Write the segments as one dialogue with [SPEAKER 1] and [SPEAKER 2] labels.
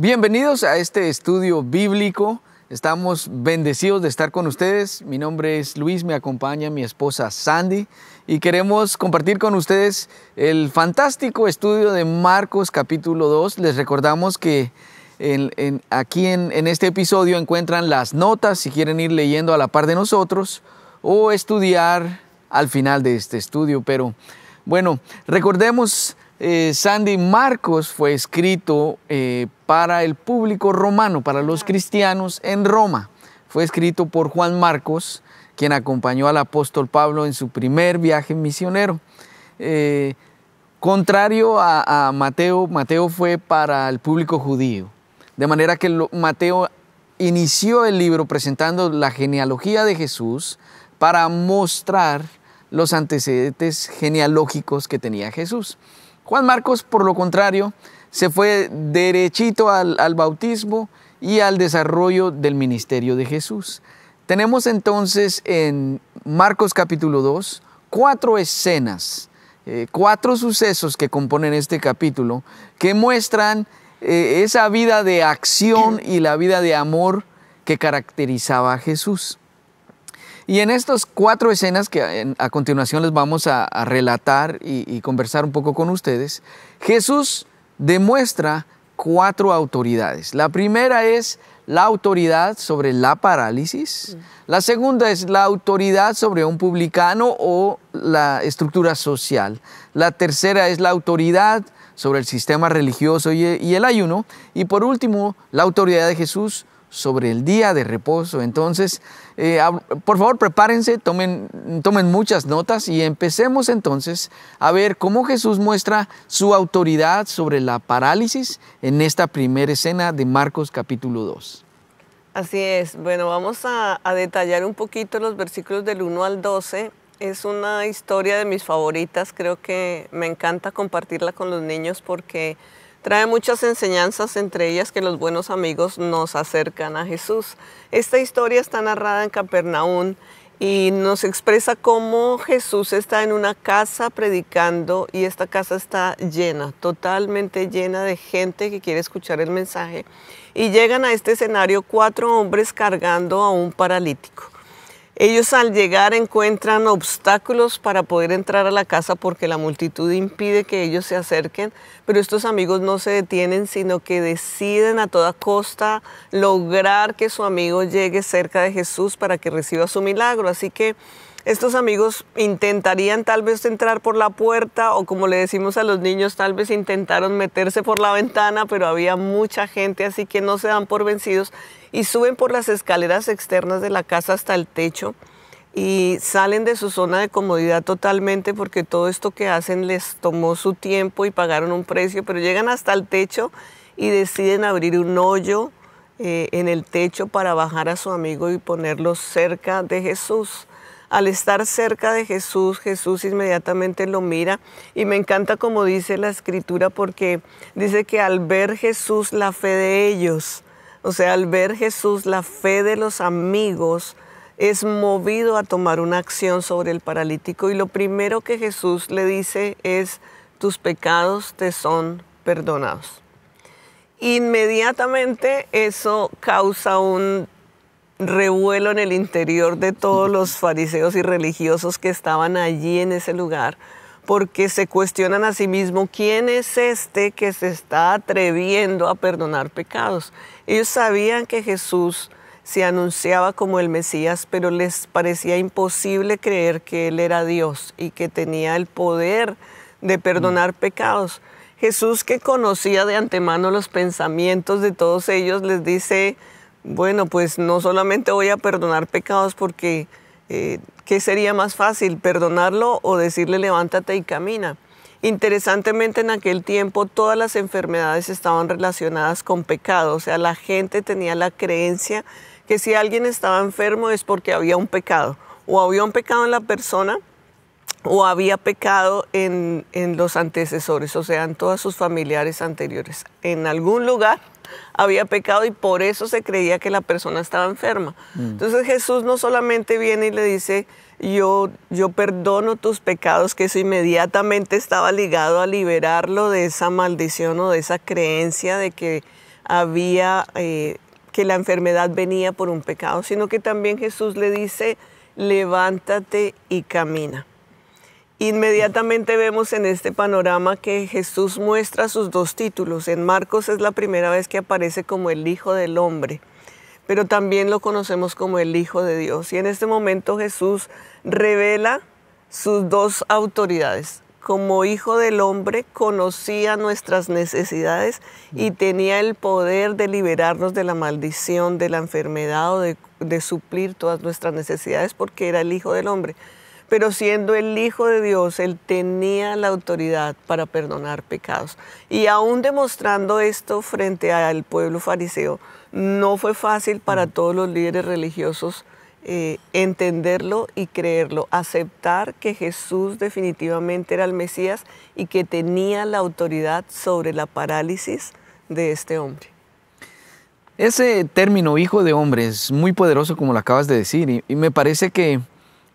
[SPEAKER 1] Bienvenidos a este estudio bíblico. Estamos bendecidos de estar con ustedes. Mi nombre es Luis, me acompaña mi esposa Sandy y queremos compartir con ustedes el fantástico estudio de Marcos capítulo 2. Les recordamos que en, aquí en, en este episodio encuentran las notas si quieren ir leyendo a la par de nosotros o estudiar al final de este estudio. Pero bueno, recordemos eh, Sandy Marcos fue escrito eh, para el público romano, para los cristianos en Roma. Fue escrito por Juan Marcos, quien acompañó al apóstol Pablo en su primer viaje misionero. Eh, contrario a, Mateo, Mateo fue para el público judío. De manera que Mateo inició el libro presentando la genealogía de Jesús para mostrar los antecedentes genealógicos que tenía Jesús. Juan Marcos, por lo contrario, se fue derechito al, bautismo y al desarrollo del ministerio de Jesús. Tenemos entonces en Marcos capítulo 2 cuatro escenas, eh, cuatro sucesos que componen este capítulo que muestran eh, esa vida de acción y la vida de amor que caracterizaba a Jesús. Y en estas cuatro escenas que a continuación les vamos a, relatar y conversar un poco con ustedes, Jesús demuestra cuatro autoridades. La primera es la autoridad sobre la parálisis. La segunda es la autoridad sobre un publicano o la estructura social. La tercera es la autoridad sobre el sistema religioso y el ayuno. Y por último, la autoridad de Jesús sobre el día de reposo. Entonces, eh, por favor, prepárense, tomen, tomen muchas notas y empecemos entonces a ver cómo Jesús muestra su autoridad sobre la parálisis en esta primera escena de Marcos capítulo 2.
[SPEAKER 2] Así es, bueno, vamos a detallar un poquito los versículos del 1 al 12. Es una historia de mis favoritas, creo que me encanta compartirla con los niños porque Trae muchas enseñanzas, entre ellas que los buenos amigos nos acercan a Jesús. Esta historia está narrada en Capernaum y nos expresa cómo Jesús está en una casa predicando y esta casa está llena, totalmente llena de gente que quiere escuchar el mensaje. Y llegan a este escenario cuatro hombres cargando a un paralítico. Ellos al llegar encuentran obstáculos para poder entrar a la casa porque la multitud impide que ellos se acerquen, pero estos amigos no se detienen, sino que deciden a toda costa lograr que su amigo llegue cerca de Jesús para que reciba su milagro. Así que estos amigos intentarían tal vez entrar por la puerta o como le decimos a los niños, tal vez intentaron meterse por la ventana, pero había mucha gente, así que no se dan por vencidos y suben por las escaleras externas de la casa hasta el techo y salen de su zona de comodidad totalmente porque todo esto que hacen les tomó su tiempo y pagaron un precio, pero llegan hasta el techo y deciden abrir un hoyo eh, en el techo para bajar a su amigo y ponerlo cerca de Jesús al estar cerca de Jesús, Jesús inmediatamente lo mira y me encanta como dice la escritura porque dice que al ver Jesús la fe de ellos, o sea, al ver Jesús la fe de los amigos, es movido a tomar una acción sobre el paralítico y lo primero que Jesús le dice es, tus pecados te son perdonados. Inmediatamente eso causa un revuelo en el interior de todos los fariseos y religiosos que estaban allí en ese lugar, porque se cuestionan a sí mismos quién es este que se está atreviendo a perdonar pecados. Ellos sabían que Jesús se anunciaba como el Mesías, pero les parecía imposible creer que Él era Dios y que tenía el poder de perdonar mm. pecados. Jesús, que conocía de antemano los pensamientos de todos ellos, les dice, bueno, pues no solamente voy a perdonar pecados porque eh, ¿qué sería más fácil, perdonarlo o decirle levántate y camina? Interesantemente en aquel tiempo todas las enfermedades estaban relacionadas con pecado, o sea, la gente tenía la creencia que si alguien estaba enfermo es porque había un pecado, o había un pecado en la persona o había pecado en, en los antecesores, o sea, en todos sus familiares anteriores. En algún lugar había pecado y por eso se creía que la persona estaba enferma. Mm. Entonces Jesús no solamente viene y le dice, yo, yo perdono tus pecados, que eso inmediatamente estaba ligado a liberarlo de esa maldición o de esa creencia de que había, eh, que la enfermedad venía por un pecado, sino que también Jesús le dice, levántate y camina. Inmediatamente vemos en este panorama que Jesús muestra sus dos títulos. En Marcos es la primera vez que aparece como el Hijo del Hombre, pero también lo conocemos como el Hijo de Dios. Y en este momento Jesús revela sus dos autoridades. Como Hijo del Hombre conocía nuestras necesidades y mm. tenía el poder de liberarnos de la maldición, de la enfermedad o de, suplir todas nuestras necesidades porque era el Hijo del Hombre pero siendo el Hijo de Dios, Él tenía la autoridad para perdonar pecados. Y aún demostrando esto frente al pueblo fariseo, no fue fácil para mm. todos los líderes religiosos eh, entenderlo y creerlo, aceptar que Jesús definitivamente era el Mesías y que tenía la autoridad sobre la parálisis de este hombre.
[SPEAKER 1] Ese término hijo de hombre es muy poderoso como lo acabas de decir y me parece que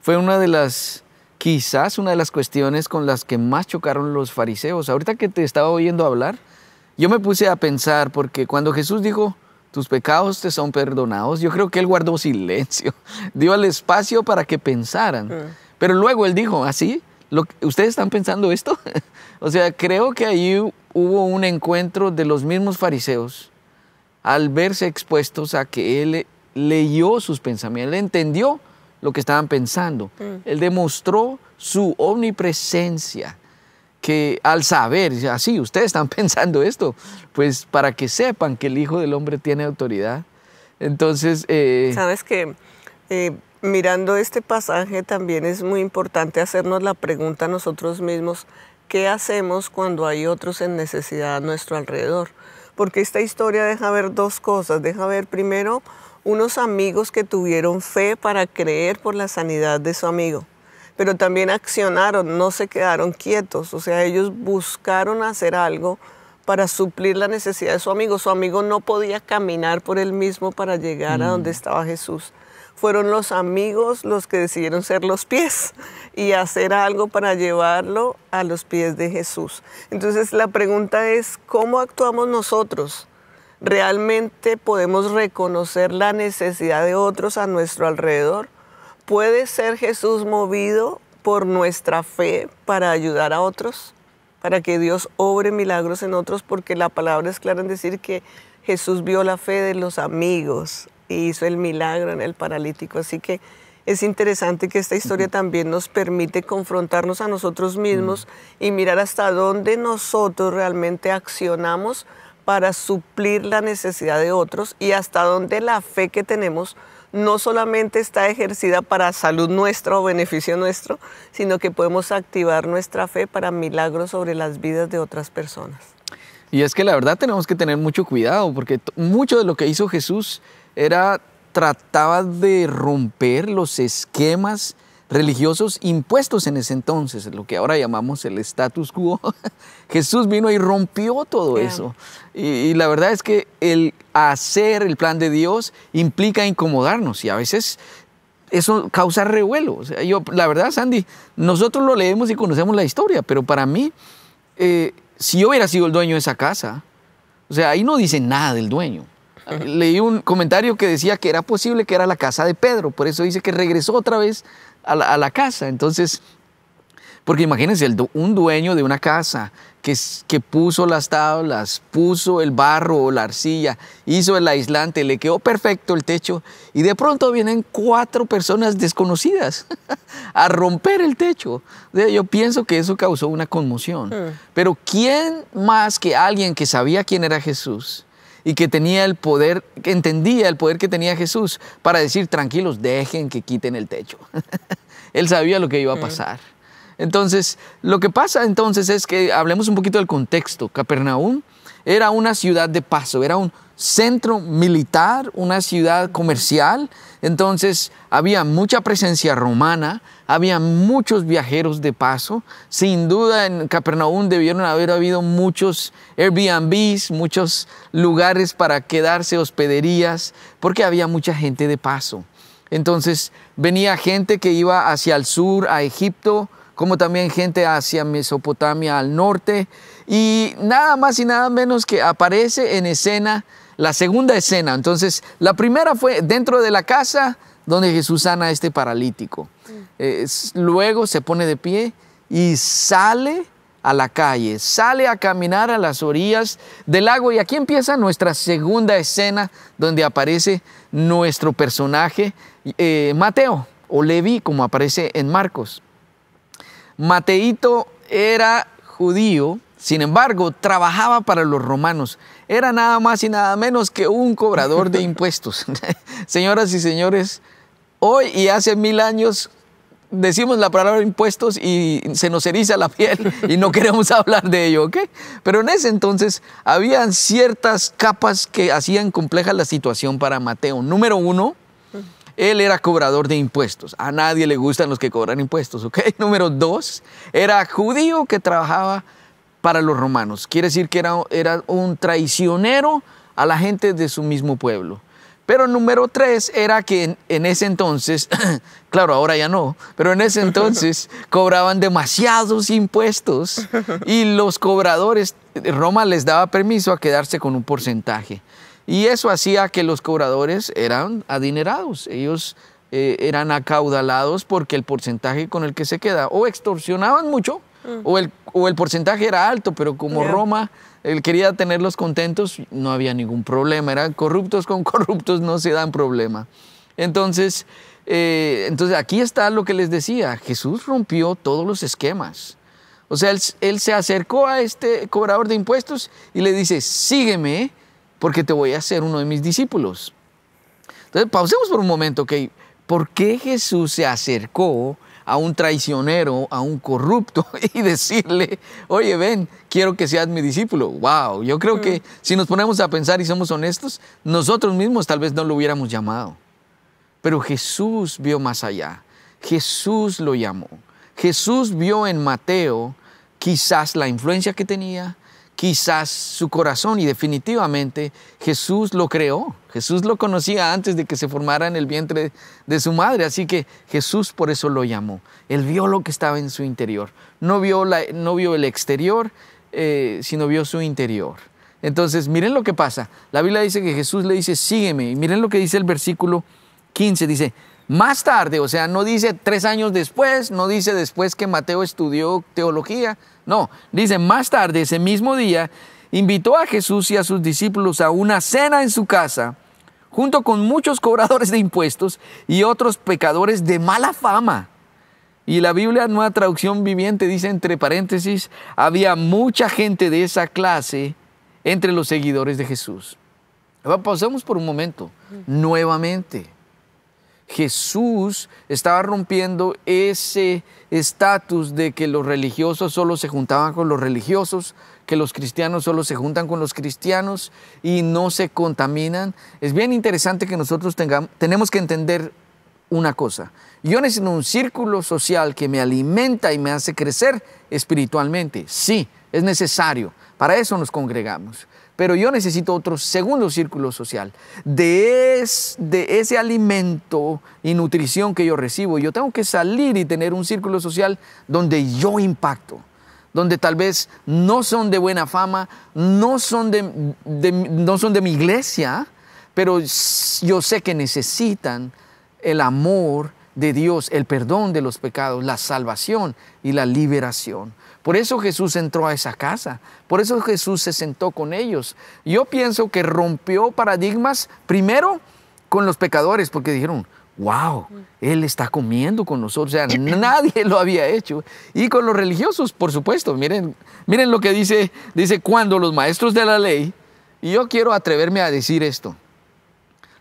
[SPEAKER 1] fue una de las, quizás una de las cuestiones con las que más chocaron los fariseos. Ahorita que te estaba oyendo hablar, yo me puse a pensar, porque cuando Jesús dijo, tus pecados te son perdonados, yo creo que él guardó silencio, dio el espacio para que pensaran. Ah. Pero luego él dijo, así, ¿ustedes están pensando esto? o sea, creo que ahí hubo un encuentro de los mismos fariseos al verse expuestos a que él leyó sus pensamientos, él entendió lo que estaban pensando. Mm. Él demostró su omnipresencia, que al saber, así, ustedes están pensando esto, pues para que sepan que el Hijo del Hombre tiene autoridad. Entonces... Eh,
[SPEAKER 2] Sabes que eh, mirando este pasaje también es muy importante hacernos la pregunta a nosotros mismos, ¿qué hacemos cuando hay otros en necesidad a nuestro alrededor? Porque esta historia deja ver dos cosas. Deja ver primero unos amigos que tuvieron fe para creer por la sanidad de su amigo, pero también accionaron, no se quedaron quietos, o sea, ellos buscaron hacer algo para suplir la necesidad de su amigo. Su amigo no podía caminar por él mismo para llegar a donde mm. estaba Jesús. Fueron los amigos los que decidieron ser los pies y hacer algo para llevarlo a los pies de Jesús. Entonces la pregunta es, ¿cómo actuamos nosotros? realmente podemos reconocer la necesidad de otros a nuestro alrededor. ¿Puede ser Jesús movido por nuestra fe para ayudar a otros? Para que Dios obre milagros en otros, porque la palabra es clara en decir que Jesús vio la fe de los amigos y hizo el milagro en el paralítico. Así que es interesante que esta historia también nos permite confrontarnos a nosotros mismos y mirar hasta dónde nosotros realmente accionamos para suplir la necesidad de otros y hasta donde la fe que tenemos no solamente está ejercida para salud nuestra o beneficio nuestro, sino que podemos activar nuestra fe para milagros sobre las vidas de otras personas.
[SPEAKER 1] Y es que la verdad tenemos que tener mucho cuidado, porque mucho de lo que hizo Jesús era trataba de romper los esquemas religiosos impuestos en ese entonces, lo que ahora llamamos el status quo. Jesús vino y rompió todo eso. Y, la verdad es que el hacer el plan de Dios implica incomodarnos y a veces eso causa revuelo. yo, la verdad, Sandy, nosotros lo leemos y conocemos la historia, pero para mí, eh, si yo hubiera sido el dueño de esa casa, o sea, ahí no dice nada del dueño. Leí un comentario que decía que era posible que era la casa de Pedro, por eso dice que regresó otra vez a la, casa. Entonces, porque imagínense, un dueño de una casa que, que, puso las tablas, puso el barro o la arcilla, hizo el aislante, le quedó perfecto el techo y de pronto vienen cuatro personas desconocidas a romper el techo. yo pienso que eso causó una conmoción. Hmm. Pero ¿quién más que alguien que sabía quién era Jesús? y que tenía el poder, que entendía el poder que tenía Jesús para decir, tranquilos, dejen que quiten el techo. Él sabía lo que iba a pasar. Entonces, lo que pasa entonces es que hablemos un poquito del contexto. Capernaum era una ciudad de paso, era un centro militar, una ciudad comercial. Entonces había mucha presencia romana, había muchos viajeros de paso. Sin duda en Capernaum debieron haber habido muchos Airbnbs, muchos lugares para quedarse, hospederías, porque había mucha gente de paso. Entonces venía gente que iba hacia el sur, a Egipto, como también gente hacia Mesopotamia al norte. Y nada más y nada menos que aparece en escena la segunda escena. Entonces, la primera fue dentro de la casa donde Jesús sana a este paralítico. Mm. Eh, luego se pone de pie y sale a la calle, sale a caminar a las orillas del lago y aquí empieza nuestra segunda escena donde aparece nuestro personaje eh, Mateo o Levi, como aparece en Marcos. Mateito era judío sin embargo, trabajaba para los romanos. Era nada más y nada menos que un cobrador de impuestos. Señoras y señores, hoy y hace mil años decimos la palabra impuestos y se nos eriza la piel y no queremos hablar de ello, ¿ok? Pero en ese entonces habían ciertas capas que hacían compleja la situación para Mateo. Número uno, él era cobrador de impuestos. A nadie le gustan los que cobran impuestos, ¿ok? Número dos, era judío que trabajaba para los romanos. Quiere decir que era, era un traicionero a la gente de su mismo pueblo. Pero número tres era que en, ese entonces, claro, ahora ya no, pero en ese entonces cobraban demasiados impuestos y los cobradores, Roma les daba permiso a quedarse con un porcentaje. Y eso hacía que los cobradores eran adinerados, ellos eh, eran acaudalados porque el porcentaje con el que se queda o extorsionaban mucho o, el, porcentaje era alto, pero como Roma él quería tenerlos contentos, no había ningún problema. Eran corruptos con corruptos, no se dan problema. Entonces, eh, entonces aquí está lo que les decía. Jesús rompió todos los esquemas. O sea, él, se acercó a este cobrador de impuestos y le dice, sígueme porque te voy a hacer uno de mis discípulos. Entonces, pausemos por un momento, ¿ok? ¿Por qué Jesús se acercó a un traicionero, a un corrupto y decirle, oye, ven, quiero que seas mi discípulo. Wow, yo creo que mm. si nos ponemos a pensar y somos honestos, nosotros mismos tal vez no lo hubiéramos llamado. Pero Jesús vio más allá. Jesús lo llamó. Jesús vio en Mateo quizás la influencia que tenía, quizás su corazón y definitivamente Jesús lo creó. Jesús lo conocía antes de que se formara en el vientre de su madre, así que Jesús por eso lo llamó. Él vio lo que estaba en su interior, no vio, el exterior, eh, sino vio su interior. Entonces, miren lo que pasa. La Biblia dice que Jesús le dice, sígueme. Y miren lo que dice el versículo 15. Dice, más tarde, o sea, no dice tres años después, no dice después que Mateo estudió teología, no, dice, más tarde ese mismo día, invitó a Jesús y a sus discípulos a una cena en su casa, junto con muchos cobradores de impuestos y otros pecadores de mala fama. Y la Biblia, nueva traducción viviente, dice entre paréntesis, había mucha gente de esa clase entre los seguidores de Jesús. pausemos por un momento, mm. nuevamente. Jesús estaba rompiendo ese estatus de que los religiosos solo se juntaban con los religiosos, que los cristianos solo se juntan con los cristianos y no se contaminan. Es bien interesante que nosotros tengamos, tenemos que entender una cosa. Yo necesito un círculo social que me alimenta y me hace crecer espiritualmente. Sí, es necesario. Para eso nos congregamos pero yo necesito otro segundo círculo social. De, ese alimento y nutrición que yo recibo, yo tengo que salir y tener un círculo social donde yo impacto, donde tal vez no son de buena fama, no son no son de mi iglesia, pero yo sé que necesitan el amor de Dios, el perdón de los pecados, la salvación y la liberación. Por eso Jesús entró a esa casa, por eso Jesús se sentó con ellos. Yo pienso que rompió paradigmas primero con los pecadores, porque dijeron, wow, Él está comiendo con nosotros, o sea, nadie lo había hecho. Y con los religiosos, por supuesto, miren, miren lo que dice, dice cuando los maestros de la ley, y yo quiero atreverme a decir esto,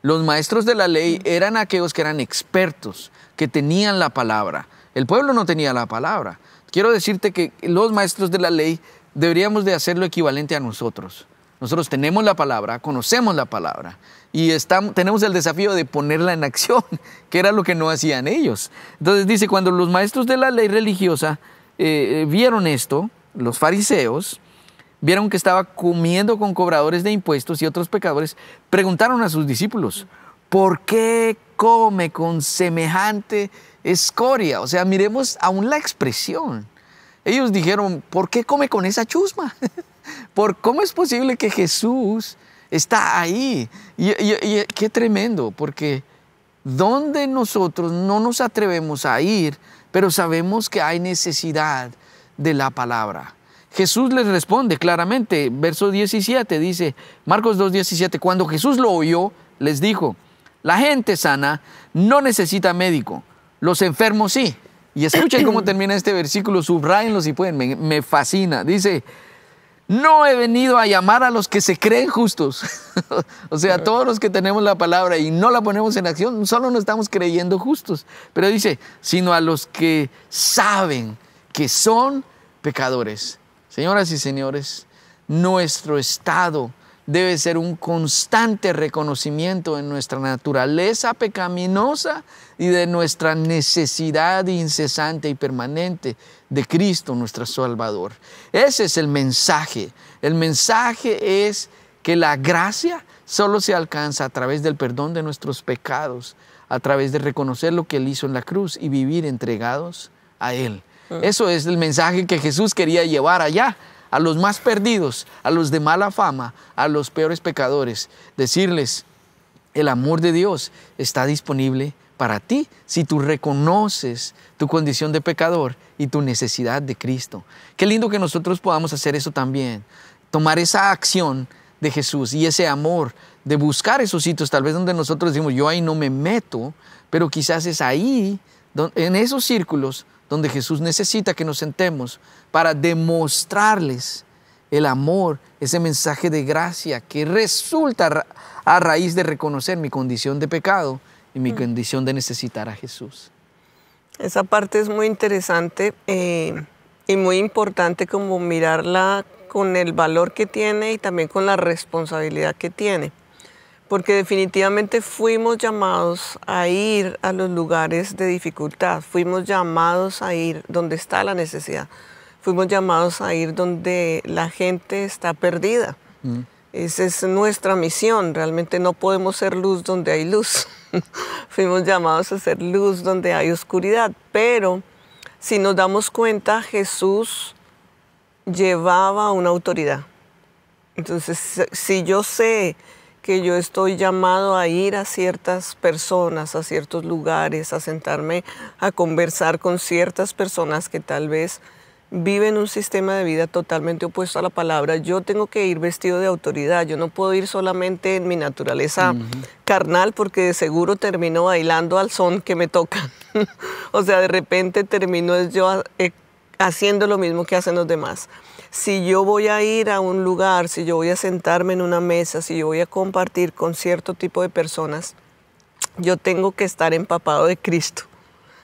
[SPEAKER 1] los maestros de la ley eran aquellos que eran expertos, que tenían la palabra. El pueblo no tenía la palabra quiero decirte que los maestros de la ley deberíamos de hacerlo equivalente a nosotros. Nosotros tenemos la palabra, conocemos la palabra y tenemos el desafío de ponerla en acción, que era lo que no hacían ellos. Entonces dice, cuando los maestros de la ley religiosa eh, eh, vieron esto, los fariseos, vieron que estaba comiendo con cobradores de impuestos y otros pecadores, preguntaron a sus discípulos, ¿por qué come con semejante escoria. O sea, miremos aún la expresión. Ellos dijeron, ¿por qué come con esa chusma? ¿Por cómo es posible que Jesús está ahí? Y, qué tremendo, porque donde nosotros no nos atrevemos a ir, pero sabemos que hay necesidad de la palabra. Jesús les responde claramente, verso 17 dice, Marcos 17. cuando Jesús lo oyó, les dijo, la gente sana no necesita médico los enfermos sí. Y escuchen cómo termina este versículo, subrayenlo si pueden, me, fascina. Dice, no he venido a llamar a los que se creen justos. o sea, todos los que tenemos la palabra y no la ponemos en acción, solo nos estamos creyendo justos. Pero dice, sino a los que saben que son pecadores. Señoras y señores, nuestro estado debe ser un constante reconocimiento de nuestra naturaleza pecaminosa y de nuestra necesidad incesante y permanente de Cristo nuestro Salvador. Ese es el mensaje. El mensaje es que la gracia solo se alcanza a través del perdón de nuestros pecados, a través de reconocer lo que Él hizo en la cruz y vivir entregados a Él. Ah. Eso es el mensaje que Jesús quería llevar allá a los más perdidos, a los de mala fama, a los peores pecadores, decirles, el amor de Dios está disponible para ti si tú reconoces tu condición de pecador y tu necesidad de Cristo. Qué lindo que nosotros podamos hacer eso también, tomar esa acción de Jesús y ese amor de buscar esos sitios, tal vez donde nosotros decimos, yo ahí no me meto, pero quizás es ahí, en esos círculos donde Jesús necesita que nos sentemos para demostrarles el amor, ese mensaje de gracia que resulta a raíz de reconocer mi condición de pecado y mi mm. condición de necesitar a
[SPEAKER 2] Jesús. Esa parte es muy interesante eh, y muy importante como mirarla con el valor que tiene y también con la responsabilidad que tiene porque definitivamente fuimos llamados a ir a los lugares de dificultad, fuimos llamados a ir donde está la necesidad, fuimos llamados a ir donde la gente está perdida. Mm. Esa es nuestra misión, realmente no podemos ser luz donde hay luz, fuimos llamados a ser luz donde hay oscuridad, pero si nos damos cuenta, Jesús llevaba una autoridad. Entonces, si yo sé que yo estoy llamado a ir a ciertas personas, a ciertos lugares, a sentarme a conversar con ciertas personas que tal vez viven un sistema de vida totalmente opuesto a la palabra. Yo tengo que ir vestido de autoridad, yo no puedo ir solamente en mi naturaleza carnal porque de seguro termino bailando al son que me toca. o sea, de repente termino yo eh, haciendo lo mismo que hacen los demás si yo voy a ir a un lugar, si yo voy a sentarme en una mesa, si yo voy a compartir con cierto tipo de personas, yo tengo que estar empapado de Cristo.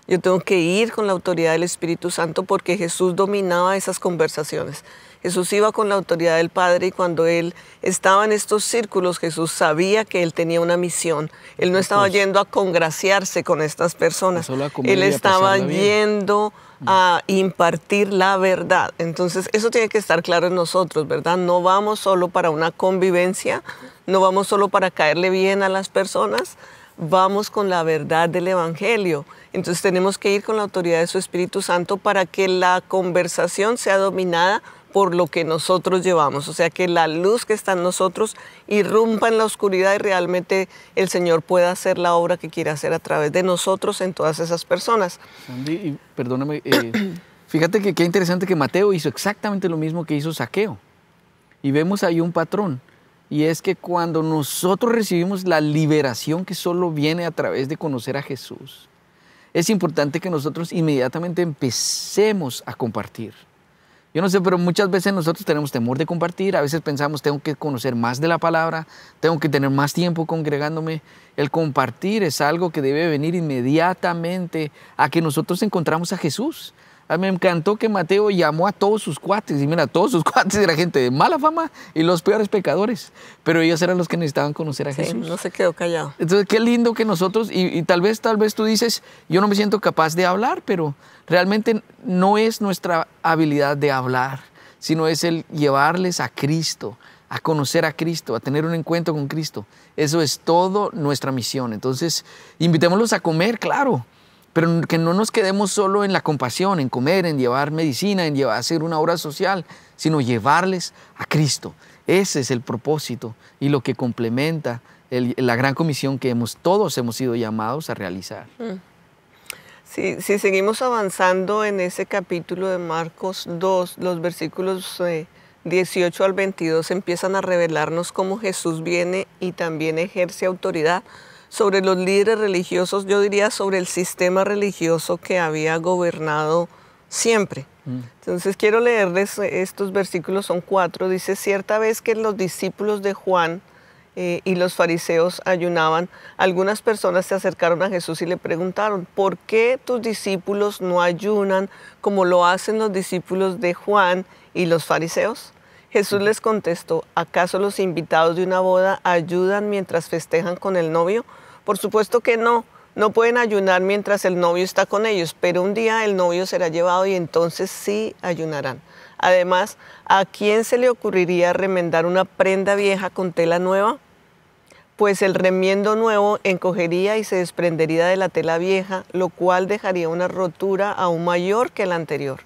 [SPEAKER 2] Yo tengo que ir con la autoridad del Espíritu Santo porque Jesús dominaba esas conversaciones. Jesús iba con la autoridad del Padre y cuando Él estaba en estos círculos, Jesús sabía que Él tenía una misión. Él no estaba yendo a congraciarse con estas personas. Él estaba yendo a impartir la verdad. Entonces, eso tiene que estar claro en nosotros, ¿verdad? No vamos solo para una convivencia, no vamos solo para caerle bien a las personas, vamos con la verdad del Evangelio. Entonces, tenemos que ir con la autoridad de su Espíritu Santo para que la conversación sea dominada por lo que nosotros llevamos. O sea, que la luz que está en nosotros irrumpa en la oscuridad y realmente el Señor pueda hacer la obra que quiere hacer a través de nosotros en todas esas personas.
[SPEAKER 1] Sandy, perdóname, eh, fíjate que qué interesante que Mateo hizo exactamente lo mismo que hizo Saqueo. Y vemos ahí un patrón. Y es que cuando nosotros recibimos la liberación que solo viene a través de conocer a Jesús, es importante que nosotros inmediatamente empecemos a compartir yo no sé, pero muchas veces nosotros tenemos temor de compartir, a veces pensamos, tengo que conocer más de la palabra, tengo que tener más tiempo congregándome. El compartir es algo que debe venir inmediatamente a que nosotros encontramos a Jesús, Ah, me encantó que Mateo llamó a todos sus cuates. Y mira, todos sus cuates eran gente de mala fama y los peores pecadores. Pero ellos eran los que necesitaban conocer a sí, Jesús. No
[SPEAKER 2] se quedó callado.
[SPEAKER 1] Entonces, qué lindo que nosotros, y, tal vez, tal vez tú dices, yo no me siento capaz de hablar, pero realmente no es nuestra habilidad de hablar, sino es el llevarles a Cristo a conocer a Cristo, a tener un encuentro con Cristo. Eso es todo nuestra misión. Entonces, invitémoslos a comer, claro. Pero que no nos quedemos solo en la compasión, en comer, en llevar medicina, en hacer una obra social, sino llevarles a Cristo. Ese es el propósito y lo que complementa la gran comisión que hemos, todos hemos sido llamados a realizar.
[SPEAKER 2] Mm. Si, seguimos avanzando en ese capítulo de Marcos 2, los versículos 18 eh, al 22 empiezan a revelarnos cómo Jesús viene y también ejerce autoridad sobre los líderes religiosos, yo diría sobre el sistema religioso que había gobernado siempre. Mm. Entonces quiero leerles estos versículos, son cuatro. Dice, cierta vez que los discípulos de Juan eh, y los fariseos ayunaban, algunas personas se acercaron a Jesús y le preguntaron, ¿por qué tus discípulos no ayunan como lo hacen los discípulos de Juan y los fariseos? Jesús les contestó, ¿acaso los invitados de una boda ayudan mientras festejan con el novio? Por supuesto que no. No pueden ayunar mientras el novio está con ellos, pero un día el novio será llevado y entonces sí ayunarán. Además, ¿a quién se le ocurriría remendar una prenda vieja con tela nueva? Pues el remiendo nuevo encogería y se desprendería de la tela vieja, lo cual dejaría una rotura aún mayor que la anterior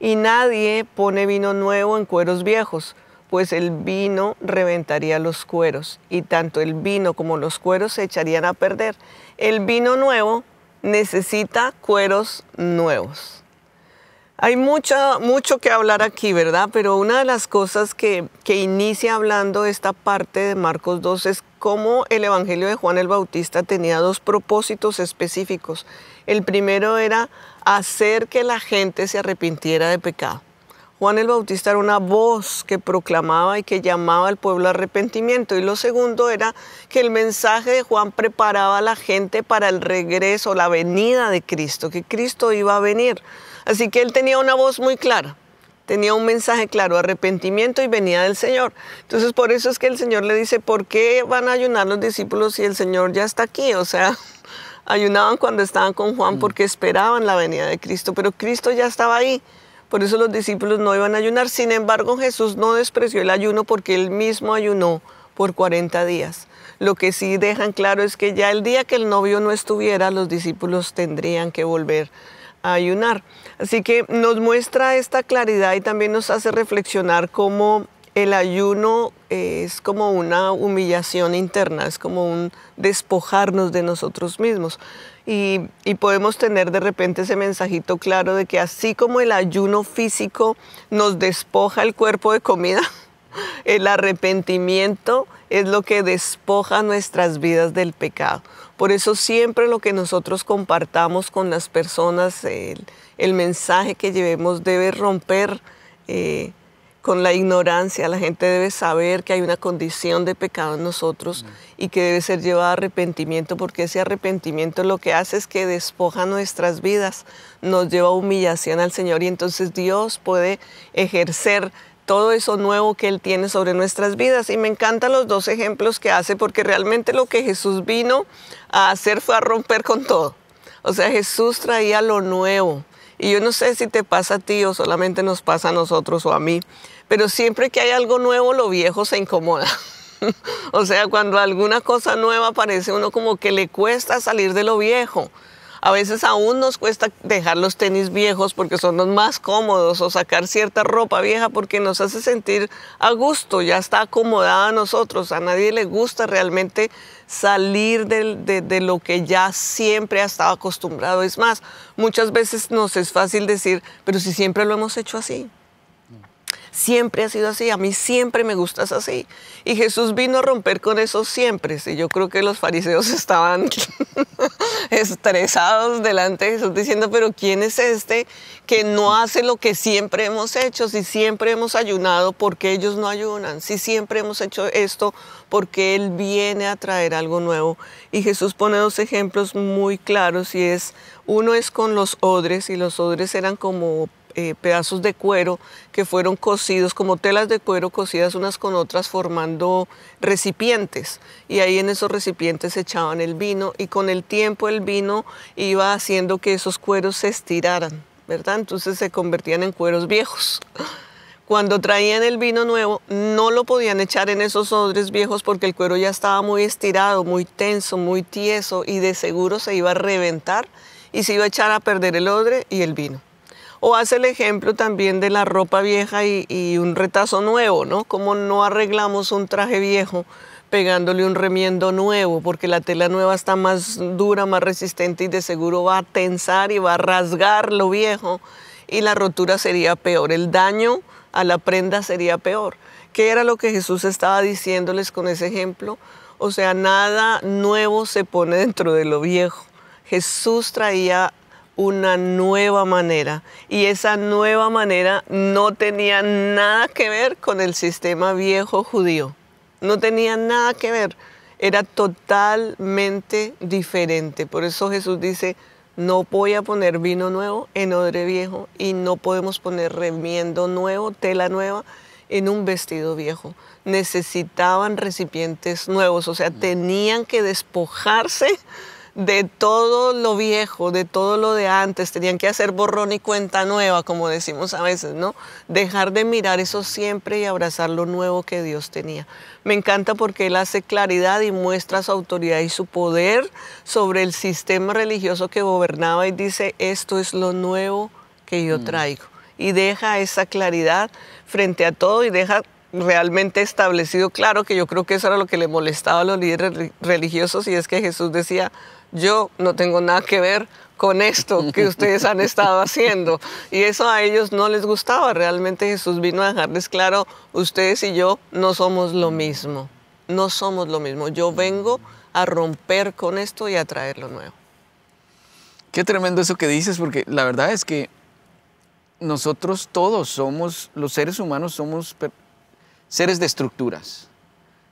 [SPEAKER 2] y nadie pone vino nuevo en cueros viejos, pues el vino reventaría los cueros, y tanto el vino como los cueros se echarían a perder. El vino nuevo necesita cueros nuevos. Hay mucho, mucho que hablar aquí, ¿verdad? Pero una de las cosas que, que inicia hablando esta parte de Marcos 2 es cómo el Evangelio de Juan el Bautista tenía dos propósitos específicos. El primero era hacer que la gente se arrepintiera de pecado. Juan el Bautista era una voz que proclamaba y que llamaba al pueblo a arrepentimiento. Y lo segundo era que el mensaje de Juan preparaba a la gente para el regreso, la venida de Cristo, que Cristo iba a venir. Así que él tenía una voz muy clara, tenía un mensaje claro, arrepentimiento y venida del Señor. Entonces por eso es que el Señor le dice, ¿por qué van a ayunar los discípulos si el Señor ya está aquí? O sea, Ayunaban cuando estaban con Juan mm. porque esperaban la venida de Cristo, pero Cristo ya estaba ahí. Por eso los discípulos no iban a ayunar. Sin embargo, Jesús no despreció el ayuno porque él mismo ayunó por 40 días. Lo que sí dejan claro es que ya el día que el novio no estuviera, los discípulos tendrían que volver a ayunar. Así que nos muestra esta claridad y también nos hace reflexionar cómo el ayuno es como una humillación interna, es como un despojarnos de nosotros mismos. Y, podemos tener de repente ese mensajito claro de que así como el ayuno físico nos despoja el cuerpo de comida, el arrepentimiento es lo que despoja nuestras vidas del pecado. Por eso siempre lo que nosotros compartamos con las personas, el, mensaje que llevemos debe romper. Eh, con la ignorancia. La gente debe saber que hay una condición de pecado en nosotros y que debe ser llevada a arrepentimiento, porque ese arrepentimiento lo que hace es que despoja nuestras vidas, nos lleva a humillación al Señor y entonces Dios puede ejercer todo eso nuevo que Él tiene sobre nuestras vidas. Y me encantan los dos ejemplos que hace, porque realmente lo que Jesús vino a hacer fue a romper con todo. O sea, Jesús traía lo nuevo y yo no sé si te pasa a ti o solamente nos pasa a nosotros o a mí, pero siempre que hay algo nuevo, lo viejo se incomoda. o sea, cuando alguna cosa nueva aparece, uno como que le cuesta salir de lo viejo. A veces aún nos cuesta dejar los tenis viejos porque son los más cómodos o sacar cierta ropa vieja porque nos hace sentir a gusto, ya está acomodada a nosotros. A nadie le gusta realmente salir de, lo que ya siempre ha estado acostumbrado. Es más, muchas veces nos es fácil decir, pero si siempre lo hemos hecho así. Siempre ha sido así, a mí siempre me gustas así. Y Jesús vino a romper con eso siempre. Y yo creo que los fariseos estaban estresados delante de Jesús diciendo, pero ¿quién es este que no hace lo que siempre hemos hecho? Si siempre hemos ayunado, ¿por qué ellos no ayunan? Si siempre hemos hecho esto, ¿por qué Él viene a traer algo nuevo? Y Jesús pone dos ejemplos muy claros y es, uno es con los odres y los odres eran como eh, pedazos de cuero que fueron cosidos como telas de cuero cosidas unas con otras formando recipientes y ahí en esos recipientes se echaban el vino y con el tiempo el vino iba haciendo que esos cueros se estiraran, ¿verdad? Entonces se convertían en cueros viejos. Cuando traían el vino nuevo no lo podían echar en esos odres viejos porque el cuero ya estaba muy estirado, muy tenso, muy tieso y de seguro se iba a reventar y se iba a echar a perder el odre y el vino. O hace el ejemplo también de la ropa vieja y, un retazo nuevo, ¿no? Como no arreglamos un traje viejo pegándole un remiendo nuevo, porque la tela nueva está más dura, más resistente y de seguro va a tensar y va a rasgar lo viejo y la rotura sería peor, el daño a la prenda sería peor. ¿Qué era lo que Jesús estaba diciéndoles con ese ejemplo? O sea, nada nuevo se pone dentro de lo viejo. Jesús traía una nueva manera y esa nueva manera no tenía nada que ver con el sistema viejo judío, no tenía nada que ver, era totalmente diferente. Por eso Jesús dice, no voy a poner vino nuevo en odre viejo y no podemos poner remiendo nuevo, tela nueva en un vestido viejo. Necesitaban recipientes nuevos, o sea, mm. tenían que despojarse de todo lo viejo, de todo lo de antes, tenían que hacer borrón y cuenta nueva, como decimos a veces, ¿no? Dejar de mirar eso siempre y abrazar lo nuevo que Dios tenía. Me encanta porque Él hace claridad y muestra su autoridad y su poder sobre el sistema religioso que gobernaba y dice, esto es lo nuevo que yo mm. traigo. Y deja esa claridad frente a todo y deja realmente establecido claro que yo creo que eso era lo que le molestaba a los líderes religiosos y es que Jesús decía, yo no tengo nada que ver con esto que ustedes han estado haciendo. Y eso a ellos no les gustaba. Realmente Jesús vino a dejarles claro, ustedes y yo no somos lo mismo. No somos lo mismo. Yo vengo a romper con esto y a traer lo nuevo. Qué tremendo
[SPEAKER 1] eso que dices, porque la verdad es que nosotros todos somos, los seres humanos somos seres de estructuras,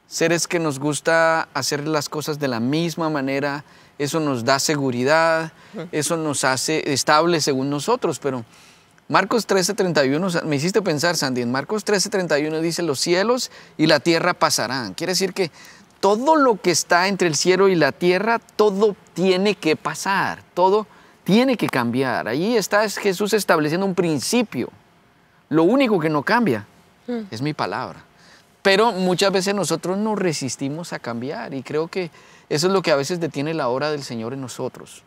[SPEAKER 1] seres que nos gusta hacer las cosas de la misma manera, eso nos da seguridad, eso nos hace estable según nosotros, pero Marcos 13:31, me hiciste pensar, Sandy, en Marcos 13:31 dice, los cielos y la tierra pasarán. Quiere decir que todo lo que está entre el cielo y la tierra, todo tiene que pasar, todo tiene que cambiar. Allí está Jesús estableciendo un principio. Lo único que no cambia mm. es mi palabra. Pero muchas veces nosotros nos resistimos a cambiar y creo que eso es lo que a veces detiene la obra del Señor en nosotros.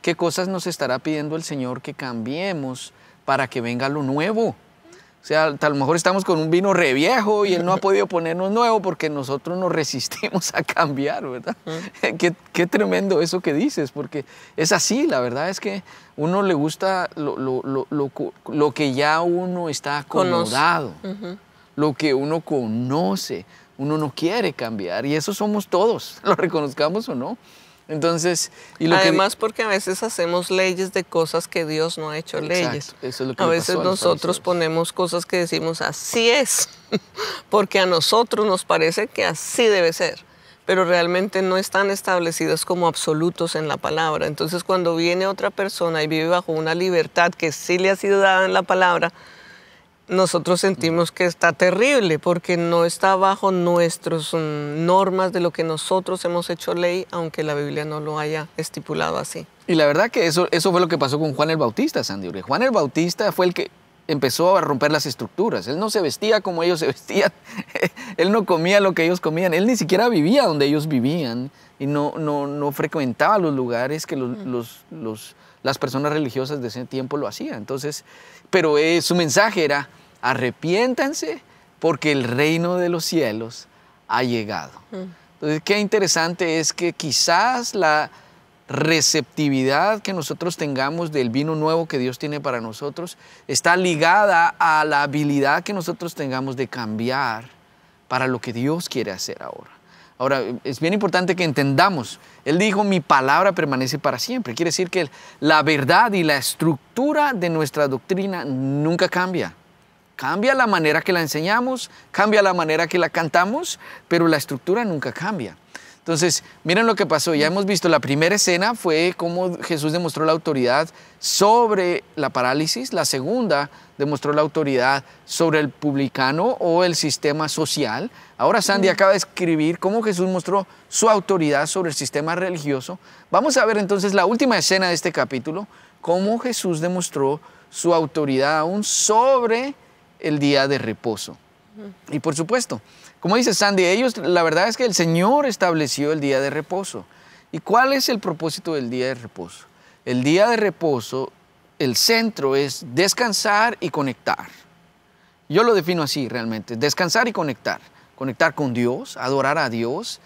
[SPEAKER 1] ¿Qué cosas nos estará pidiendo el Señor que cambiemos para que venga lo nuevo? O sea, a lo mejor estamos con un vino reviejo y Él no ha podido ponernos nuevo porque nosotros nos resistimos a cambiar, ¿verdad? Qué, tremendo eso que dices, porque es así, la verdad es que uno le gusta lo, que ya uno está acomodado. Con lo que uno conoce, uno no quiere cambiar y eso somos todos, lo reconozcamos o no. Entonces, y lo además
[SPEAKER 2] porque a veces hacemos leyes de cosas que Dios no ha hecho leyes. a veces nosotros ponemos cosas que decimos así es, porque a nosotros nos parece que así debe ser, pero realmente no están establecidas como absolutos en la palabra. Entonces, cuando viene otra persona y vive bajo una libertad que sí le ha sido dada en la palabra, nosotros sentimos que está terrible porque no está bajo nuestras mm, normas de lo que nosotros hemos hecho ley, aunque la Biblia no lo haya estipulado así.
[SPEAKER 1] Y la verdad que eso, eso fue lo que pasó con Juan el Bautista, Sandy. Juan el Bautista fue el que empezó a romper las estructuras. Él no se vestía como ellos se vestían, él no comía lo que ellos comían, él ni siquiera vivía donde ellos vivían y no, no, frecuentaba los lugares que los, mm. los las personas religiosas de ese tiempo lo hacían. Entonces, pero eh, su mensaje era, arrepiéntanse porque el reino de los cielos ha llegado. Entonces, qué interesante es que quizás la receptividad que nosotros tengamos del vino nuevo que Dios tiene para nosotros está ligada a la habilidad que nosotros tengamos de cambiar para lo que Dios quiere hacer ahora. Ahora, es bien importante que entendamos, Él dijo, mi palabra permanece para siempre. Quiere decir que la verdad y la estructura de nuestra doctrina nunca cambia. Cambia la manera que la enseñamos, cambia la manera que la cantamos, pero la estructura nunca cambia. Entonces, miren lo que pasó. Ya hemos visto, la primera escena fue cómo Jesús demostró la autoridad sobre la parálisis. La segunda demostró la autoridad sobre el publicano o el sistema social. Ahora Sandy acaba de escribir cómo Jesús mostró su autoridad sobre el sistema religioso. Vamos a ver entonces la última escena de este capítulo, cómo Jesús demostró su autoridad aún sobre el día de reposo. Y por supuesto, como dice Sandy, ellos, la verdad es que el Señor estableció el día de reposo. ¿Y cuál es el propósito del día de reposo? El día de reposo, el centro es descansar y conectar. Yo lo defino así realmente, descansar y conectar. Conectar con Dios, adorar a Dios,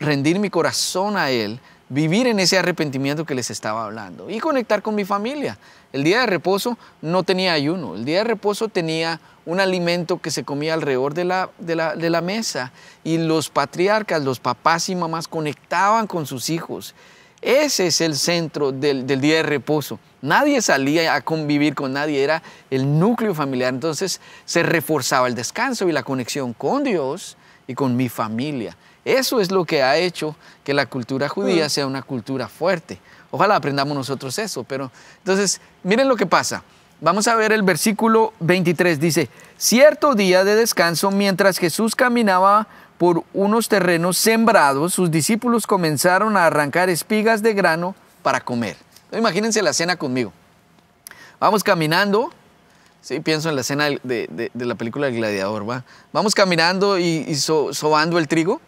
[SPEAKER 1] rendir mi corazón a Él, vivir en ese arrepentimiento que les estaba hablando y conectar con mi familia. El día de reposo no tenía ayuno, el día de reposo tenía un alimento que se comía alrededor de la, mesa y los patriarcas, los papás y mamás conectaban con sus hijos. Ese es el centro del, día de reposo. Nadie salía a convivir con nadie, era el núcleo familiar. Entonces se reforzaba el descanso y la conexión con Dios y con mi familia. Eso es lo que ha hecho que la cultura judía mm. sea una cultura fuerte. Ojalá aprendamos nosotros eso, pero entonces miren lo que pasa. Vamos a ver el versículo 23, dice, cierto día de descanso, mientras Jesús caminaba por unos terrenos sembrados, sus discípulos comenzaron a arrancar espigas de grano para comer. Imagínense la cena conmigo. Vamos caminando, Sí, pienso en la escena de, la película El Gladiador, ¿va? Vamos caminando y, sobando el trigo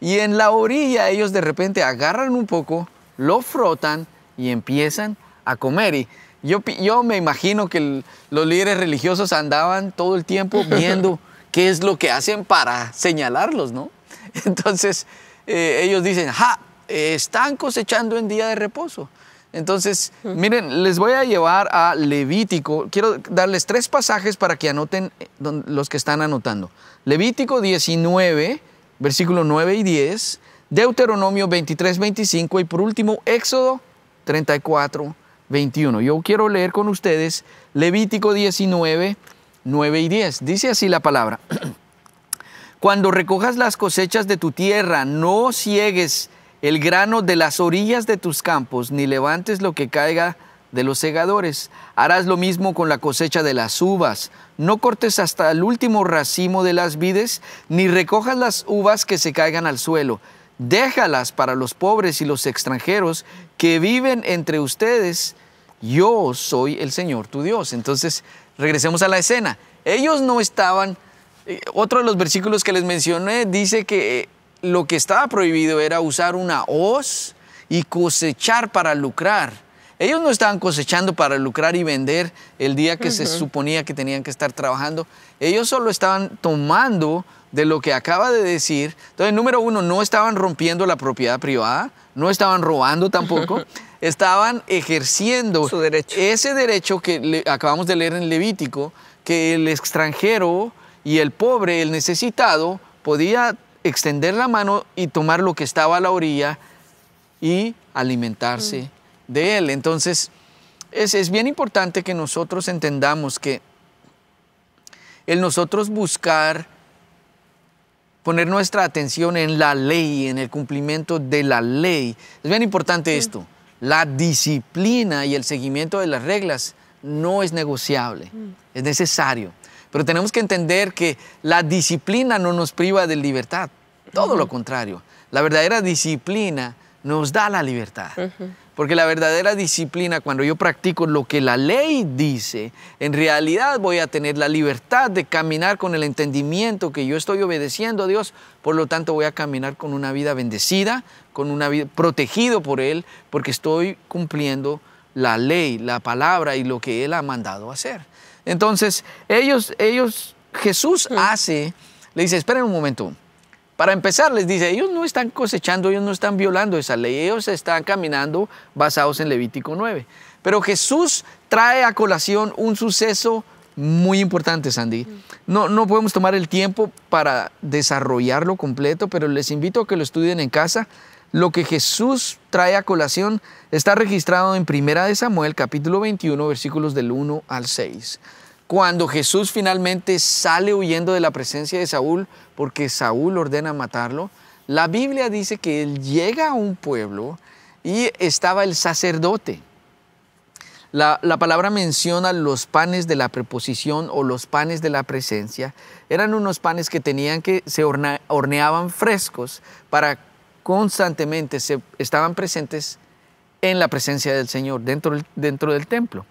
[SPEAKER 1] y en la orilla ellos de repente agarran un poco, lo frotan y empiezan a comer. Y yo, yo me imagino que los líderes religiosos andaban todo el tiempo viendo qué es lo que hacen para señalarlos, ¿no? Entonces eh, ellos dicen, ¡ja! están cosechando en día de reposo. Entonces, miren, les voy a llevar a Levítico. Quiero darles tres pasajes para que anoten eh, los que están anotando. Levítico 19, versículos 9 y 10, Deuteronomio 23, 25 y por último Éxodo 34, 21. Yo quiero leer con ustedes Levítico 19, 9 y 10. Dice así la palabra. Cuando recojas las cosechas de tu tierra, no ciegues el grano de las orillas de tus campos, ni levantes lo que caiga de los segadores. Harás lo mismo con la cosecha de las uvas. No cortes hasta el último racimo de las vides, ni recojas las uvas que se caigan al suelo. Déjalas para los pobres y los extranjeros que viven entre ustedes. Yo soy el Señor tu Dios. Entonces, regresemos a la escena. Ellos no estaban... Eh, otro de los versículos que les mencioné dice que eh, lo que estaba prohibido era usar una hoz y cosechar para lucrar. Ellos no estaban cosechando para lucrar y vender el día que se suponía que tenían que estar trabajando. Ellos solo estaban tomando de lo que acaba de decir. Entonces, número uno, no estaban rompiendo la propiedad privada, no estaban robando tampoco. estaban ejerciendo ese derecho que acabamos de leer en Levítico, que el extranjero y el pobre, el necesitado, podía extender la mano y tomar lo que estaba a la orilla y alimentarse de Él. Entonces, es, bien importante que nosotros entendamos que el nosotros buscar poner nuestra atención en la ley, en el cumplimiento de la ley. Es bien importante esto. La disciplina y el seguimiento de las reglas no es negociable, mm. es necesario. Pero tenemos que entender que la disciplina no nos priva de libertad, todo lo contrario. La verdadera disciplina nos da la libertad. Porque la verdadera disciplina, cuando yo practico lo que la ley dice, en realidad voy a tener la libertad de caminar con el entendimiento que yo estoy obedeciendo a Dios. Por lo tanto, voy a caminar con una vida bendecida, con una vida protegido por Él, porque estoy cumpliendo la ley, la palabra y lo que Él ha mandado hacer. Entonces, ellos, ellos, Jesús hace, le dice, esperen un momento, para empezar, les dice, ellos no están cosechando, ellos no están violando esa ley, ellos están caminando basados en Levítico 9. Pero Jesús trae a colación un suceso muy importante, Sandy. Mm. No, no podemos tomar el tiempo para desarrollarlo completo, pero les invito a que lo estudien en casa. Lo que Jesús trae a colación está registrado en 1 Samuel capítulo 21, versículos del 1 al 6 cuando Jesús finalmente sale huyendo de la presencia de Saúl porque Saúl ordena matarlo, la Biblia dice que él llega a un pueblo y estaba el sacerdote. La, palabra menciona los panes de la preposición o los panes de la presencia. Eran unos panes que tenían que se horneaban frescos para constantemente se, estaban presentes en la presencia del Señor dentro del templo.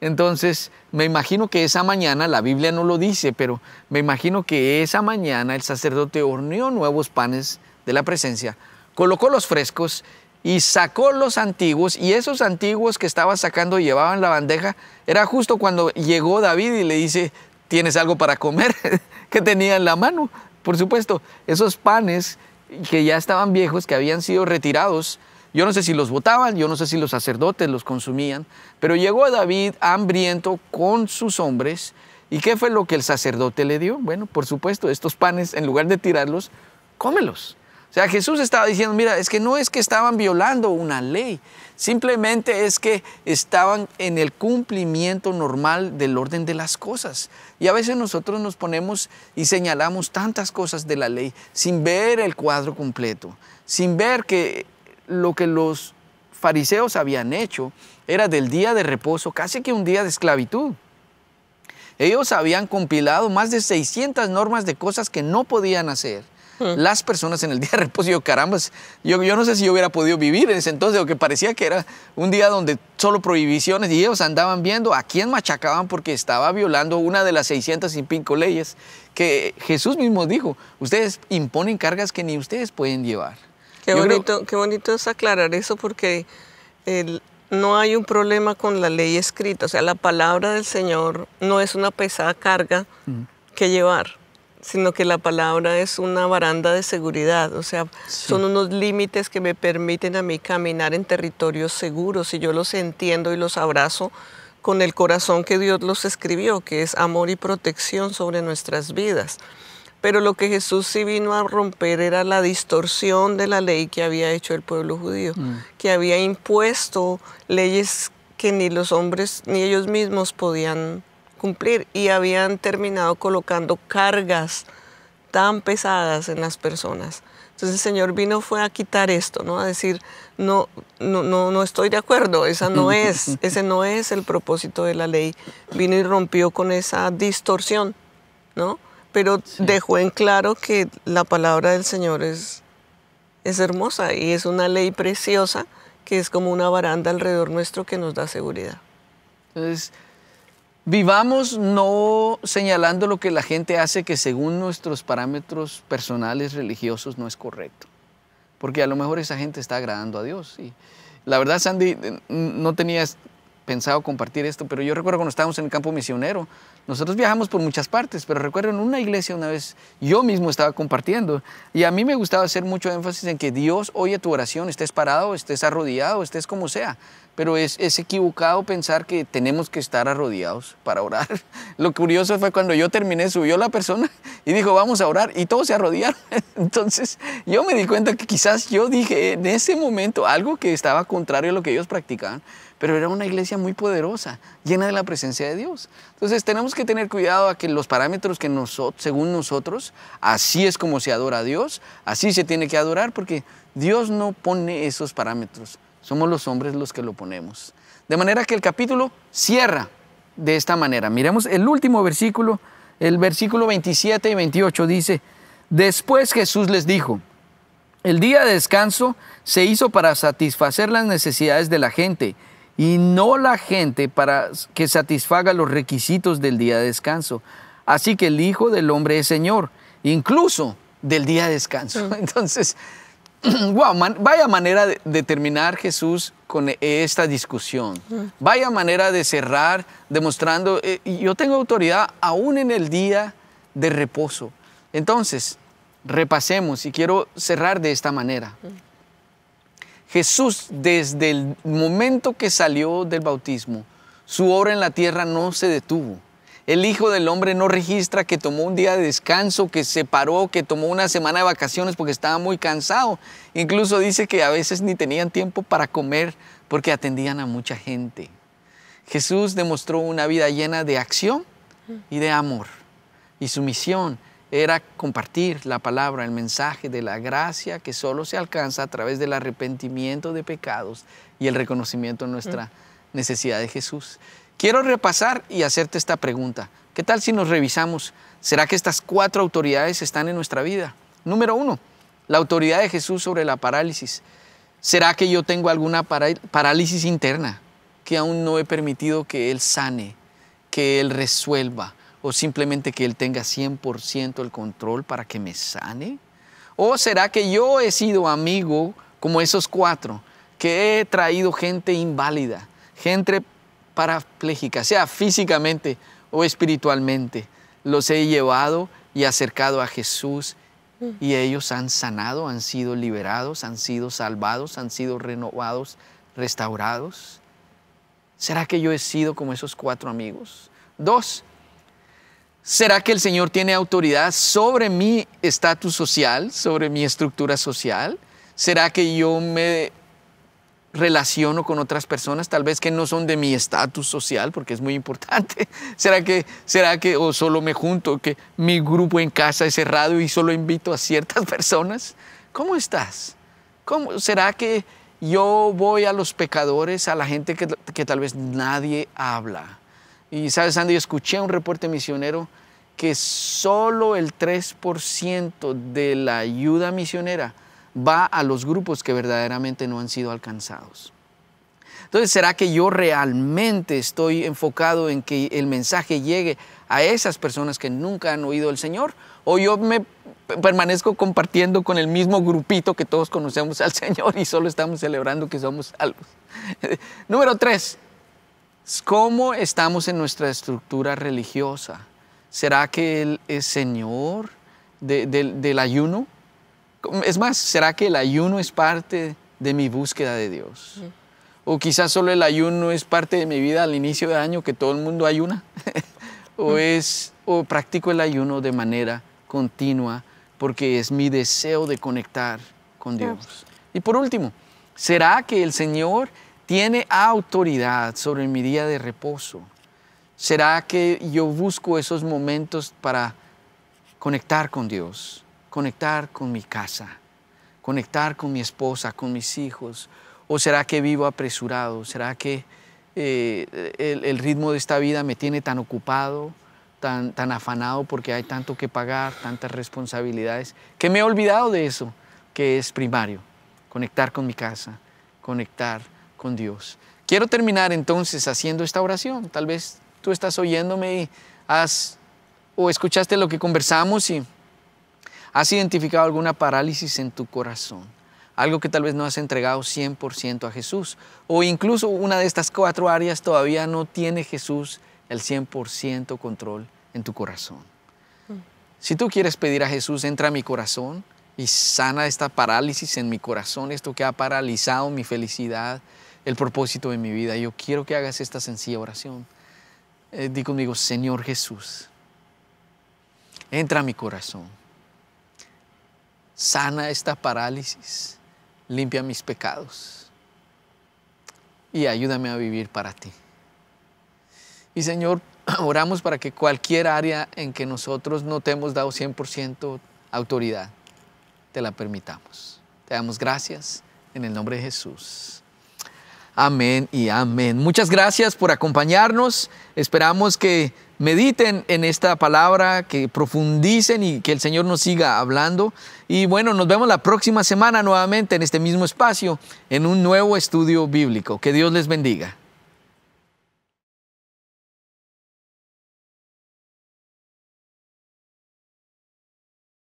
[SPEAKER 1] Entonces, me imagino que esa mañana, la Biblia no lo dice, pero me imagino que esa mañana el sacerdote horneó nuevos panes de la presencia, colocó los frescos y sacó los antiguos, y esos antiguos que estaba sacando llevaban la bandeja. Era justo cuando llegó David y le dice, ¿tienes algo para comer? que tenía en la mano. Por supuesto, esos panes que ya estaban viejos, que habían sido retirados, yo no sé si los votaban, yo no sé si los sacerdotes los consumían, pero llegó David hambriento con sus hombres. ¿Y qué fue lo que el sacerdote le dio? Bueno, por supuesto, estos panes, en lugar de tirarlos, cómelos. O sea, Jesús estaba diciendo, mira, es que no es que estaban violando una ley, simplemente es que estaban en el cumplimiento normal del orden de las cosas. Y a veces nosotros nos ponemos y señalamos tantas cosas de la ley sin ver el cuadro completo, sin ver que lo que los fariseos habían hecho era del día de reposo casi que un día de esclavitud. Ellos habían compilado más de 600 normas de cosas que no podían hacer. Ah. Las personas en el día de reposo, yo caramba, yo, yo no sé si yo hubiera podido vivir en ese entonces, lo que parecía que era un día donde solo prohibiciones y ellos andaban viendo a quién machacaban porque estaba violando una de las 600 y pico leyes que Jesús mismo dijo, ustedes imponen cargas que ni ustedes pueden llevar.
[SPEAKER 2] Qué bonito, qué bonito es aclarar eso porque no hay un problema con la ley escrita. O sea, la palabra del Señor no es una pesada carga que llevar, sino que la palabra es una baranda de seguridad. O sea, son unos límites que me permiten a mí caminar en territorios seguros. y yo los entiendo y los abrazo con el corazón que Dios los escribió, que es amor y protección sobre nuestras vidas. Pero lo que Jesús sí vino a romper era la distorsión de la ley que había hecho el pueblo judío, mm. que había impuesto leyes que ni los hombres ni ellos mismos podían cumplir y habían terminado colocando cargas tan pesadas en las personas. Entonces el Señor vino fue a quitar esto, ¿no? A decir, no, no, no, no estoy de acuerdo, esa no es, ese no es el propósito de la ley. Vino y rompió con esa distorsión, ¿no? pero dejó en claro que la palabra del Señor es, es hermosa y es una ley preciosa que es como una baranda alrededor nuestro que nos da seguridad. Entonces, vivamos no
[SPEAKER 1] señalando lo que la gente hace que según nuestros parámetros personales religiosos no es correcto, porque a lo mejor esa gente está agradando a Dios. Y la verdad, Sandy, no tenías pensado compartir esto, pero yo recuerdo cuando estábamos en el campo misionero, nosotros viajamos por muchas partes, pero recuerdo en una iglesia una vez yo mismo estaba compartiendo y a mí me gustaba hacer mucho énfasis en que Dios oye tu oración, estés parado, estés arrodillado, estés como sea, pero es, es equivocado pensar que tenemos que estar arrodillados para orar. Lo curioso fue cuando yo terminé, subió la persona y dijo, vamos a orar y todos se arrodillaron. Entonces yo me di cuenta que quizás yo dije en ese momento algo que estaba contrario a lo que ellos practicaban pero era una iglesia muy poderosa, llena de la presencia de Dios. Entonces tenemos que tener cuidado a que los parámetros que nosotros, según nosotros, así es como se adora a Dios, así se tiene que adorar, porque Dios no pone esos parámetros, somos los hombres los que lo ponemos. De manera que el capítulo cierra de esta manera. Miremos el último versículo, el versículo 27 y 28 dice, después Jesús les dijo, el día de descanso se hizo para satisfacer las necesidades de la gente y no la gente para que satisfaga los requisitos del día de descanso. Así que el Hijo del Hombre es Señor, incluso del día de descanso. Mm. Entonces, wow, vaya manera de, terminar Jesús con e, esta discusión. Mm. Vaya manera de cerrar demostrando, eh, yo tengo autoridad aún en el día de reposo. Entonces, repasemos y quiero cerrar de esta manera. Mm. Jesús desde el momento que salió del bautismo, su obra en la tierra no se detuvo. El Hijo del Hombre no registra que tomó un día de descanso, que se paró, que tomó una semana de vacaciones porque estaba muy cansado. Incluso dice que a veces ni tenían tiempo para comer porque atendían a mucha gente. Jesús demostró una vida llena de acción y de amor. Y su misión era compartir la palabra, el mensaje de la gracia que solo se alcanza a través del arrepentimiento de pecados y el reconocimiento de nuestra mm. necesidad de Jesús. Quiero repasar y hacerte esta pregunta. ¿Qué tal si nos revisamos? ¿Será que estas cuatro autoridades están en nuestra vida? Número uno, la autoridad de Jesús sobre la parálisis. ¿Será que yo tengo alguna parálisis interna que aún no he permitido que Él sane, que Él resuelva? ¿O simplemente que Él tenga 100% el control para que me sane? ¿O será que yo he sido amigo como esos cuatro, que he traído gente inválida, gente parapléjica, sea físicamente o espiritualmente? Los he llevado y acercado a Jesús y ellos han sanado, han sido liberados, han sido salvados, han sido renovados, restaurados. ¿Será que yo he sido como esos cuatro amigos? Dos, ¿Será que el Señor tiene autoridad sobre mi estatus social, sobre mi estructura social? ¿Será que yo me relaciono con otras personas, tal vez que no son de mi estatus social, porque es muy importante. ¿Será que, será que o solo me junto, que mi grupo en casa es cerrado y solo invito a ciertas personas? ¿Cómo estás? ¿Cómo, ¿Será que yo voy a los pecadores, a la gente que, que tal vez nadie habla? Y sabes, Andy, yo escuché un reporte misionero que solo el 3% de la ayuda misionera va a los grupos que verdaderamente no han sido alcanzados. Entonces, ¿será que yo realmente estoy enfocado en que el mensaje llegue a esas personas que nunca han oído al Señor? ¿O yo me permanezco compartiendo con el mismo grupito que todos conocemos al Señor y solo estamos celebrando que somos salvos? Número tres, ¿Cómo estamos en nuestra estructura religiosa? ¿Será que Él es Señor del ayuno? Es más, ¿será que el ayuno es parte de mi búsqueda de Dios? O quizás solo el ayuno es parte de mi vida al inicio de año que todo el mundo ayuna. o mm. es o practico el ayuno de manera continua porque es mi deseo de conectar con Dios. Y por último, ¿será que el Señor tiene autoridad sobre mi día de reposo. ¿Será que yo busco esos momentos para conectar con Dios, conectar con mi casa, conectar con mi esposa, con mis hijos? ¿O será que vivo apresurado? ¿Será que eh, el, ritmo de esta vida me tiene tan ocupado, tan, tan afanado porque hay tanto que pagar, tantas responsabilidades, que me he olvidado de eso, que es primario, conectar con mi casa, conectar con Dios. Quiero terminar entonces haciendo esta oración. Tal vez tú estás oyéndome y has o escuchaste lo que conversamos y has identificado alguna parálisis en tu corazón, algo que tal vez no has entregado 100% a Jesús, o incluso una de estas cuatro áreas todavía no tiene Jesús el 100% control en tu corazón. Si tú quieres pedir a Jesús, entra a mi corazón y sana esta parálisis en mi corazón, esto que ha paralizado mi felicidad, el propósito de mi vida. Yo quiero que hagas esta sencilla oración. Eh, conmigo, Señor Jesús, entra a mi corazón, sana esta parálisis, limpia mis pecados y ayúdame a vivir para ti. Y Señor, oramos para que cualquier área en que nosotros no te hemos dado 100% autoridad, te la permitamos. Te damos gracias en el nombre de Jesús. Amén y amén. Muchas gracias por acompañarnos. Esperamos que mediten en esta palabra, que profundicen y que el Señor nos siga hablando. Y bueno, nos vemos la próxima semana nuevamente en este mismo espacio, en un nuevo estudio bíblico. Que Dios les bendiga.